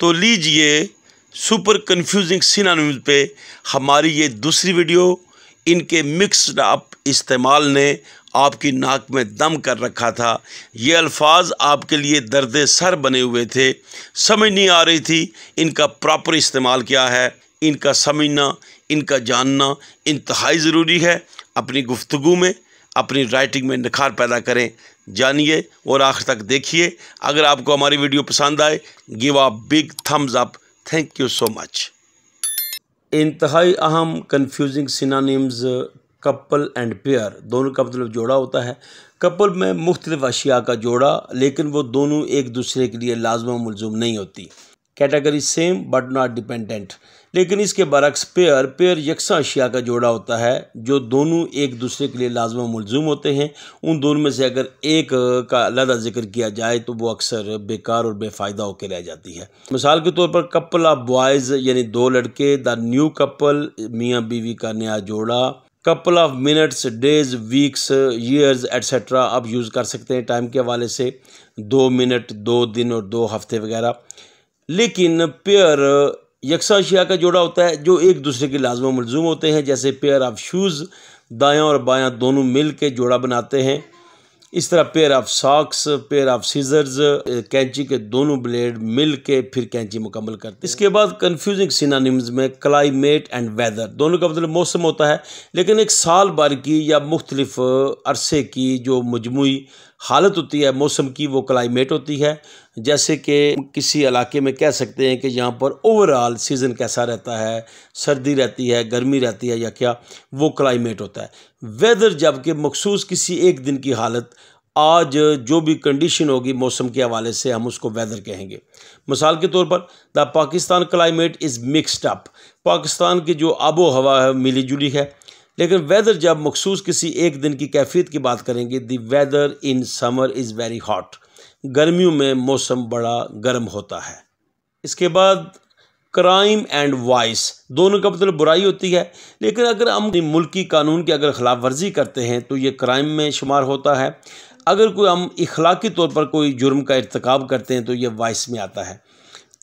तो लीजिए super confusing synonyms पे हमारी ये दूसरी वीडियो इनके मिक्सड अप इस्तेमाल ने आपकी नाक में दम कर रखा था ये अल्फाज आपके लिए दर्द सर बने हुए थे समझ नहीं आ रही थी इनका प्रॉपर इस्तेमाल क्या है इनका समझना इनका जानना इंतहाई ज़रूरी है अपनी गुफ्तु में अपनी राइटिंग में निखार पैदा करें जानिए और आखिर तक देखिए अगर आपको हमारी वीडियो पसंद आए give a big thumbs up thank you so much इंतहाई अहम confusing synonyms couple and pair दोनों का मतलब जोड़ा होता है कपल में मुख्तलिफ अशिया का जोड़ा लेकिन वो दोनों एक दूसरे के लिए लाजमा मुलजुम नहीं होती category same but not dependent लेकिन इसके बरक्स पेयर पेयर यकसा अशिया का जोड़ा होता है जो दोनों एक दूसरे के लिए लाजमा मुलजूम होते हैं उन दोनों में से अगर एक का अलहदा जिक्र किया जाए तो वो अक्सर बेकार और बेफ़ायदा होकर रह जाती है मिसाल के तौर पर कपल ऑफ बॉयज़ यानी दो लड़के द न्यू कपल मियाँ बीवी का नया जोड़ा couple of minutes days weeks years etcetera आप यूज़ कर सकते हैं टाइम के हवाले से दो मिनट दो दिन और दो हफ्ते वगैरह लेकिन पेयर यकसा अशिया का जोड़ा होता है जो एक दूसरे के लाजम मलजूम होते हैं जैसे पेयर ऑफ शूज़ दायाँ और बाया दोनों मिल के जोड़ा बनाते हैं इस तरह pair of socks pair of scissors कैंची के दोनों ब्लेड मिल के फिर कैंची मुकम्मल करते इसके बाद कन्फ्यूजिंग सिनानिम्स में क्लाइमेट एंड वेदर दोनों का मतलब मौसम होता है लेकिन एक साल भर की या मुख्तलफ़ अरसे की जो मजमू हालत होती है मौसम की वो क्लाइमेट होती है जैसे कि किसी इलाके में कह सकते हैं कि यहाँ पर ओवरऑल सीज़न कैसा रहता है सर्दी रहती है गर्मी रहती है या क्या वो क्लाइमेट होता है वेदर जबकि मखसूस किसी एक दिन की हालत आज जो भी कंडीशन होगी मौसम के हवाले से हम उसको वेदर कहेंगे मिसाल के तौर पर the Pakistan climate is mixed up Pakistan की जो आबो हवा है मिली जुली है लेकिन वेदर जब मखसूस किसी एक दिन की कैफियत की बात करेंगे the weather in summer is very hot गर्मियों में मौसम बड़ा गर्म होता है इसके बाद क्राइम एंड वाइस दोनों का मतलब बुराई होती है लेकिन अगर हम मुल्की कानून की अगर खिलाफ वर्जी करते हैं तो ये क्राइम में शुमार होता है अगर कोई हम इखलाकी तौर पर कोई जुर्म का इरतकब करते हैं तो ये वाइस में आता है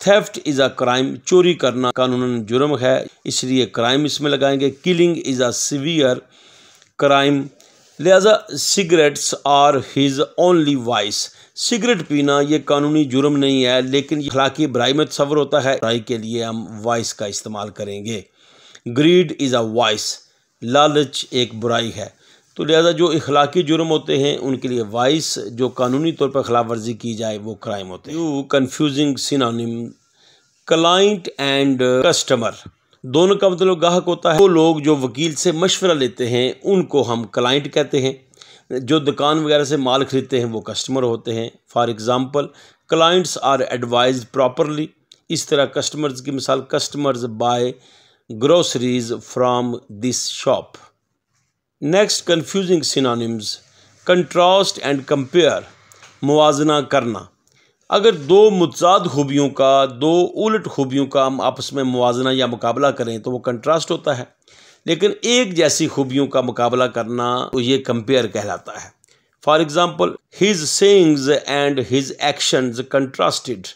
थेफ्ट इज़ अ क्राइम चोरी करना कानून जुर्म है इसलिए क्राइम इसमें लगाएंगे killing is a severe crime लिहाजा cigarettes are his only vice cigarette पीना ये कानूनी जुर्म नहीं है लेकिन हालांकि ब्राई में तस्वर होता है बराई के लिए हम वाइस का इस्तेमाल करेंगे ग्रीड इज़ अ वाइस लालच एक बुराई है तो लिहाजा जो इखलाकी जुर्म होते हैं उनके लिए वाइस जो कानूनी तौर पर खिलाफ वर्जी की जाए वो क्राइम होते हैं you confusing synonym client and customer दोनों का मतलब गाहक होता है वो लोग जो वकील से मशवरा लेते हैं उनको हम क्लाइंट कहते हैं जो दुकान वगैरह से माल खरीदते हैं वो कस्टमर होते हैं for example clients are advise properly इस तरह कस्टमर्स की मिसाल customers buy groceries from this shop next confusing synonyms contrast and compare मुजना करना अगर दो मुतजाद खूबियों का दो उलट खूबियों का हम आपस में मुजना या मुकाबला करें तो वो कंट्रास्ट होता है लेकिन एक जैसी खूबियों का मुकाबला करना तो ये कंपेयर कहलाता है for example his sayings and his action contrasted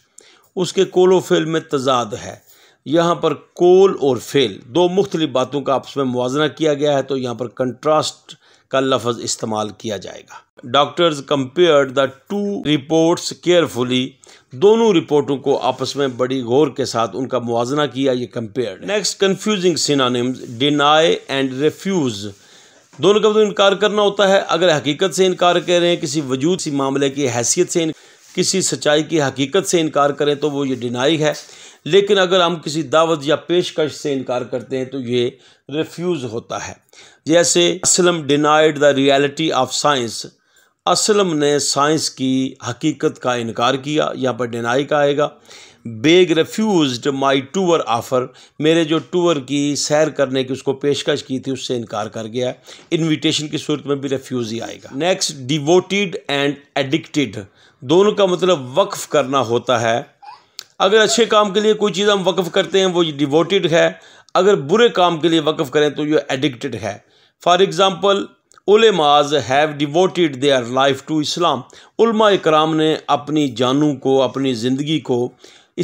उसके कोलोफेल में तजाद है यहाँ पर कोल और फेल दो मुख्तलिफ बातों का आपस में मुजना किया गया है तो यहाँ पर कंट्रास्ट का लफज इस्तेमाल किया जाएगा doctors compared the two reports carefully दोनों रिपोर्टों को आपस में बड़ी गौर के साथ उनका मुजना किया ये compare next confusing synonyms deny and refuse दोनों का तो इनकार करना होता है अगर हकीकत से इनकार कर रहे हैं किसी वजूद सी मामले की हैसियत से किसी सच्चाई की हकीकत से इनकार करें तो वो ये डिनाई है लेकिन अगर हम किसी दावत या पेशकश से इनकार करते हैं तो ये रिफ्यूज़ होता है जैसे Aslam denied the reality of science Aslam ने साइंस की हकीकत का इनकार किया यहाँ पर डिनाई का आएगा Baig refuse my tour offer मेरे जो टूर की सैर करने की उसको पेशकश की थी उससे इनकार कर गया इनविटेशन की सूरत में भी रेफ्यूज़ ही आएगा नेक्स्ट डिवोटिड एंड एडिक्टिड दोनों का मतलब वक्फ करना होता है अगर अच्छे काम के लिए कोई चीज़ हम वक्फ़ करते हैं वो डिवोटेड है अगर बुरे काम के लिए वक्फ़ करें तो ये एडिक्टेड है for example ulemas have devoted their life to Islam उलमा इकराम ने अपनी जानू को अपनी ज़िंदगी को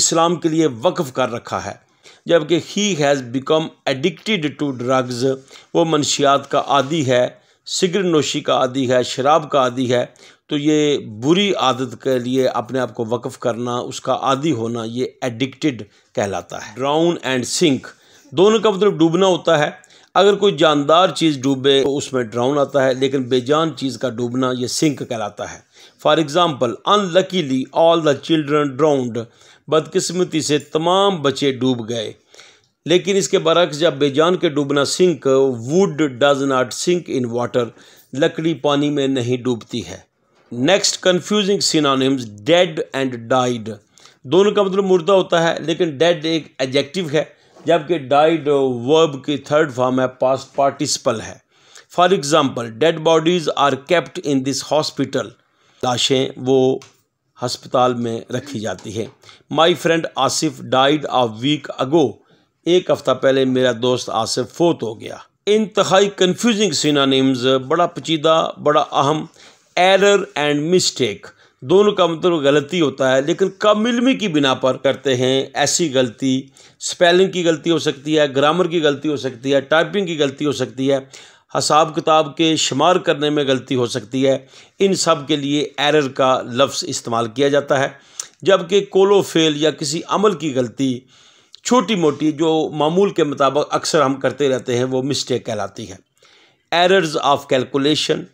इस्लाम के लिए वक्फ़ कर रखा है जबकि he has become addicted to drugs वो मनशियात का आदि है सिगरेट नोशी का आदि है शराब का आदि है तो ये बुरी आदत के लिए अपने आप को वक्फ़ करना उसका आदि होना ये एडिक्टेड कहलाता है ड्राउन एंड सिंक दोनों का मतलब डूबना होता है अगर कोई जानदार चीज़ डूबे तो उसमें ड्राउन आता है लेकिन बेजान चीज़ का डूबना ये सिंक कहलाता है for example unluckily all the children drowned बदकिस्मती से तमाम बच्चे डूब गए लेकिन इसके बरक्स जब बेजान के डूबना sink wood does not sink in water लकड़ी पानी में नहीं डूबती है next confusing synonyms dead and died दोनों का मतलब मुर्दा होता है लेकिन डेड एक एडजेक्टिव है जबकि डाइड वर्ब की थर्ड फॉर्म है पास्ट पार्टिसिपल है for example dead bodies are kept in this hospital लाशें वो हस्पताल में रखी जाती है my friend Asif died a week ago एक हफ़्ता पहले मेरा दोस्त आसिफ फोत हो गया इंतहाई कन्फ्यूजिंग सीनानीम्स बड़ा पचीदा बड़ा अहम एरर एंड मिस्टेक दोनों का मतलब गलती होता है लेकिन कम इलमी की बिना पर करते हैं ऐसी गलती स्पेलिंग की गलती हो सकती है ग्रामर की गलती हो सकती है टाइपिंग की गलती हो सकती है हिसाब किताब के शुमार करने में गलती हो सकती है इन सब के लिए एरर का लफ्ज़ इस्तेमाल किया जाता है जबकि कोलो फेल या किसी अमल की गलती छोटी मोटी जो मामूल के मुताबिक अक्सर हम करते रहते हैं वो मिस्टेक कहलाती है errors of calculation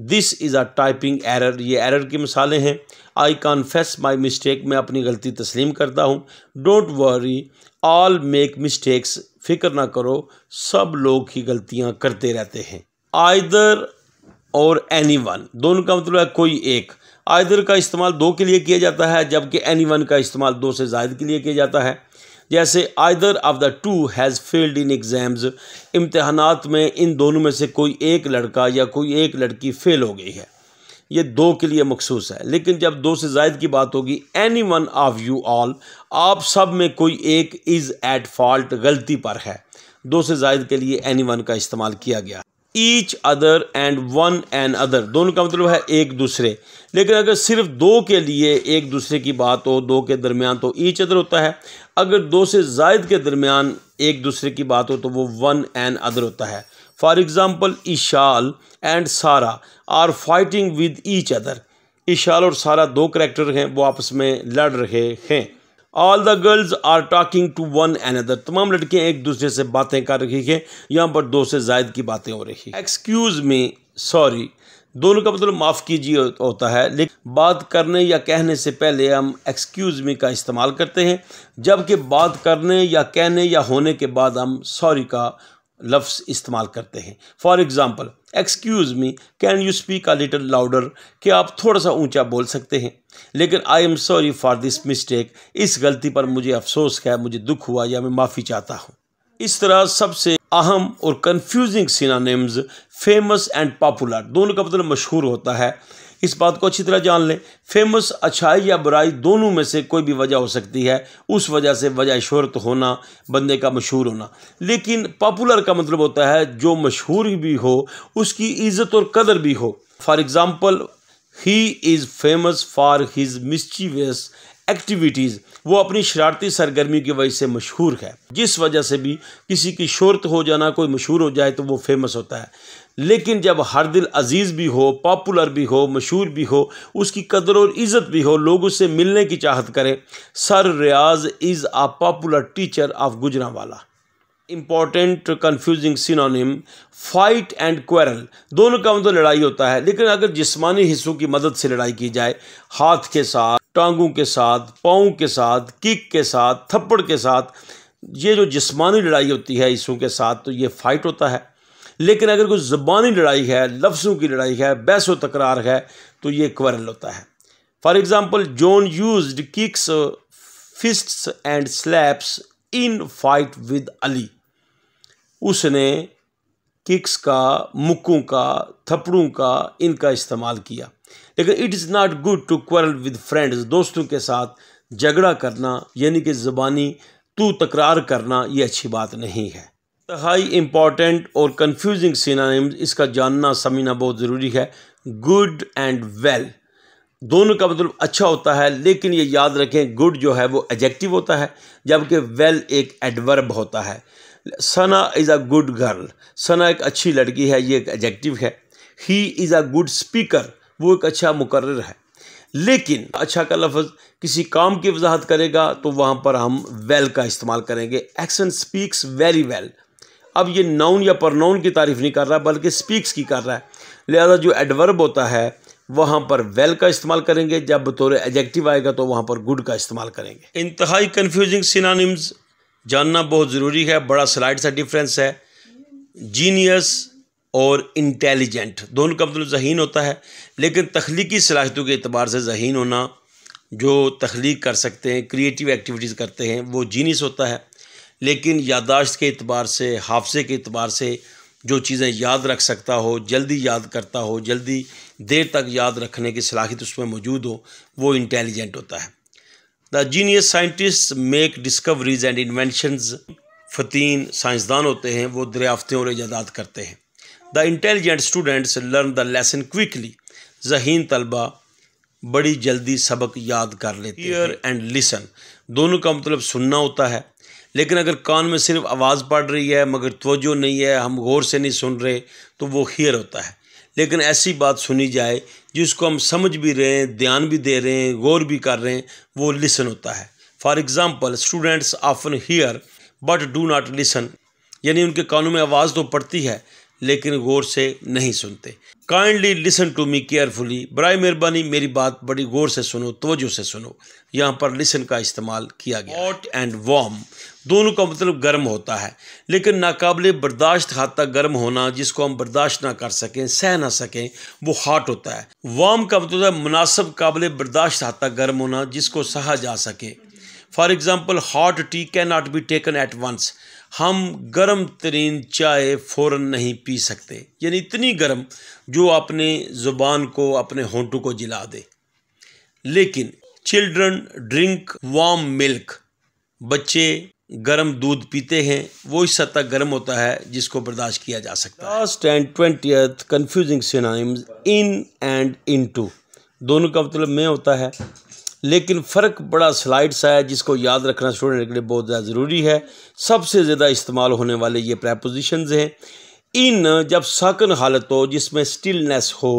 this is a typing error ये एरर की मिसालें हैं आई कॉन्फेस माई मिस्टेक मैं अपनी गलती तस्लीम करता हूँ don't worry all make mistakes फिक्र ना करो सब लोग ही गलतियाँ करते रहते हैं आयदर और एनी वन दोनों का मतलब है कोई एक आयदर का इस्तेमाल दो के लिए किया जाता है जबकि एनी वन का इस्तेमाल दो से जायद के लिए किया जाता है जैसे either of the two has failed in exams इम्तहानात में इन दोनों में से कोई एक लड़का या कोई एक लड़की फ़ेल हो गई है ये दो के लिए मखसूस है लेकिन जब दो से जायद की बात होगी any one of you all आप सब में कोई एक इज़ एट फॉल्ट गलती पर है दो से जायद के लिए एनी वन का इस्तेमाल किया गया each other and one and other दोनों का मतलब है एक दूसरे लेकिन अगर सिर्फ दो के लिए एक दूसरे की बात हो दो के दरमियान तो ईच अदर होता है अगर दो से जायद के दरमियान एक दूसरे की बात हो तो वो वन एंड अदर होता है for example Ishal and Sara are fighting with each other Ishal और सारा दो करेक्टर हैं वो आपस में लड़ रहे हैं all the girls are talking to one other तमाम लड़कियाँ एक दूसरे से बातें कर रही हैं यहाँ पर दो से जायद की बातें हो रही है एक्सक्यूज़ में सॉरी दोनों का मतलब माफ़ कीजिए होता है लेकिन बात करने या कहने से पहले हम एक्सक्यूज़ मी का इस्तेमाल करते हैं जबकि बात करने या कहने या होने के बाद हम सॉरी का लफ्स इस्तेमाल करते हैं for example excuse me can you speak a little louder कि आप थोड़ा सा ऊंचा बोल सकते हैं लेकिन I am sorry for this mistake इस गलती पर मुझे अफसोस है मुझे दुख हुआ या मैं माफ़ी चाहता हूँ इस तरह सबसे अहम और confusing synonyms famous and popular दोनों का मतलब मशहूर होता है इस बात को अच्छी तरह जान लें फेमस अच्छाई या बुराई दोनों में से कोई भी वजह हो सकती है उस वजह से वजह शहरत होना बंदे का मशहूर होना लेकिन पॉपुलर का मतलब होता है जो मशहूर भी हो उसकी इज़्ज़त और कदर भी हो for example he is famous for his mischievous activities वो अपनी शरारती सरगर्मी की वजह से मशहूर है जिस वजह से भी किसी की शोरत हो जाना कोई मशहूर हो जाए तो वो फेमस होता है लेकिन जब हर दिल अजीज़ भी हो पॉपुलर भी हो मशहूर भी हो उसकी कदर और इज़्ज़त भी हो लोग उससे मिलने की चाहत करें sir Riaz is a popular teacher of Gujranwala important confusing synonym fight and quarrel दोनों का मतलब लड़ाई होता है लेकिन अगर जिस्मानी हिस्सों की मदद से लड़ाई की जाए हाथ के साथ टांगों के साथ पाओं के साथ किक के साथ थप्पड़ के साथ ये जो जिस्मानी लड़ाई होती है हिस्सों के साथ तो ये फाइट होता है लेकिन अगर कोई ज़बानी लड़ाई है लफ्ज़ों की लड़ाई है बहस व तकरार है तो ये क्वरल होता है for example John use kicks fists and slaps in fight with Ali उसने किक्स का मुक्कों का थप्पड़ों का इनका इस्तेमाल किया लेकिन it is not good to quarrel with friends दोस्तों के साथ झगड़ा करना यानी कि ज़बानी तू तकरार करना ये अच्छी बात नहीं है इंतहाई इम्पॉर्टेंट और कन्फ्यूजिंग सिनानिम्स इसका जानना समझना बहुत ज़रूरी है गुड एंड वेल दोनों का मतलब अच्छा होता है लेकिन ये याद रखें गुड जो है वो एजेक्टिव होता है जबकि वेल well एक एडवर्ब होता है Sana is a good girl Sana एक अच्छी लड़की है ये एक एजेक्टिव है he is a good speaker वो एक अच्छा मुकर्र है लेकिन अच्छा का लफ्ज़ किसी काम की वजाहत करेगा तो वहाँ पर हम वेल का इस्तेमाल करेंगे एक्शन स्पीक्स वेरी वेल अब ये नाउन या परनाउन की तारीफ नहीं कर रहा बल्कि स्पीक्स की कर रहा है लिहाजा जो एडवर्ब होता है वहाँ पर वेल का इस्तेमाल करेंगे जब बतौर एजेक्टिव आएगा तो वहाँ पर गुड का इस्तेमाल करेंगे इंतहाई कन्फ्यूजिंग सिनानिम्स जानना बहुत ज़रूरी है बड़ा स्लाइड सा डिफरेंस है जीनियस और इंटेलिजेंट दोनों का मतलब जहीन होता है लेकिन तख्लीकी सलाहियतों के अतबार से जहीन होना जो तख्लीक कर सकते हैं क्रिएटिव एक्टिविटीज़ करते हैं वो जीनीस होता है लेकिन यादाश्त के अतबार से हाफसे के अतबार से जो चीज़ें याद रख सकता हो जल्दी याद करता हो जल्दी देर तक याद रखने की सलाहित उसमें मौजूद हो वो इंटेलिजेंट होता है the genius scientist make discoveries and inventions फतीन साइंसदान होते हैं वो दरियाफ्तें और ईजादात करते हैं the intelligent students learn the lesson quickly जहीन तलबा बड़ी जल्दी सबक याद कर लेते ईयर एंड लिसन दोनों का मतलब सुनना होता है लेकिन अगर कान में सिर्फ आवाज़ पड़ रही है मगर तोजो नहीं है हम गौर से नहीं सुन रहे तो वो हियर होता है लेकिन ऐसी बात सुनी जाए जिसको हम समझ भी रहे हैं ध्यान भी दे रहे हैं गौर भी कर रहे हैं वो लिसन होता है for example students often hear but do not listen यानी उनके कानों में आवाज़ तो पड़ती है लेकिन गौर से नहीं सुनते kindly listen to me carefully बरए मेहरबानी मेरी बात बड़ी गौर से सुनो तोजो से सुनो यहाँ पर लिसन का इस्तेमाल किया गया हॉट एंड वार्म दोनों का मतलब गर्म होता है लेकिन नाकबले बर्दाश्त हाथ तक गर्म होना जिसको हम बर्दाश्त ना कर सकें सह ना सकें वो हॉट होता है वार्म का मतलब है मुनासब काबिल बर्दाश्त हाथ तक गर्म होना जिसको सहा जा सके for example hot tea can not be taken at once हम गर्म तरीन चाय फ़ौर नहीं पी सकते यानी इतनी गर्म जो अपने ज़ुबान को अपने होंटू को जिला दे लेकिन चिल्ड्रन ड्रिंक वाम मिल्क बच्चे गर्म दूध पीते हैं वो इस हद तक गर्म होता है जिसको बर्दाश्त किया जा सकता है last and twenty confusing synonyms in and into दोनों का मतलब में होता है लेकिन फ़र्क बड़ा स्लाइड सा है जिसको याद रखना स्टूडेंट के लिए बहुत ज़्यादा ज़रूरी है सबसे ज़्यादा इस्तेमाल होने वाले ये प्रेपोजिशन हैं इन जब साकन हालत हो जिसमें स्टिलनेस हो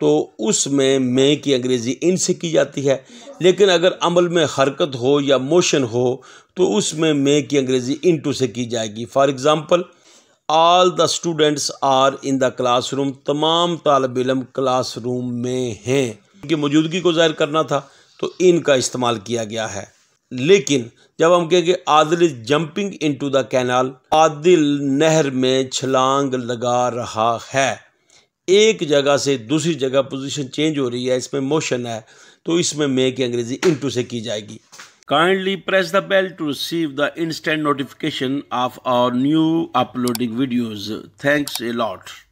तो उसमें में की अंग्रेज़ी इन से की जाती है लेकिन अगर अमल में हरकत हो या मोशन हो तो उसमें में की अंग्रेज़ी इन टू से की जाएगी for example all the students are in the classroom room तमाम तालब इलम क्लास रूम में हैं उनकी मौजूदगी को ज़ाहिर करना था तो इनका इस्तेमाल किया गया है लेकिन जब हम कहेंगे Adil is jumping into the canal Adil नहर में छलांग लगा रहा है एक जगह से दूसरी जगह पोजीशन चेंज हो रही है इसमें मोशन है तो इसमें मे की अंग्रेज़ी इनटू से की जाएगी kindly press the bell to receive the instant notification of our new uploading videos thanks a lot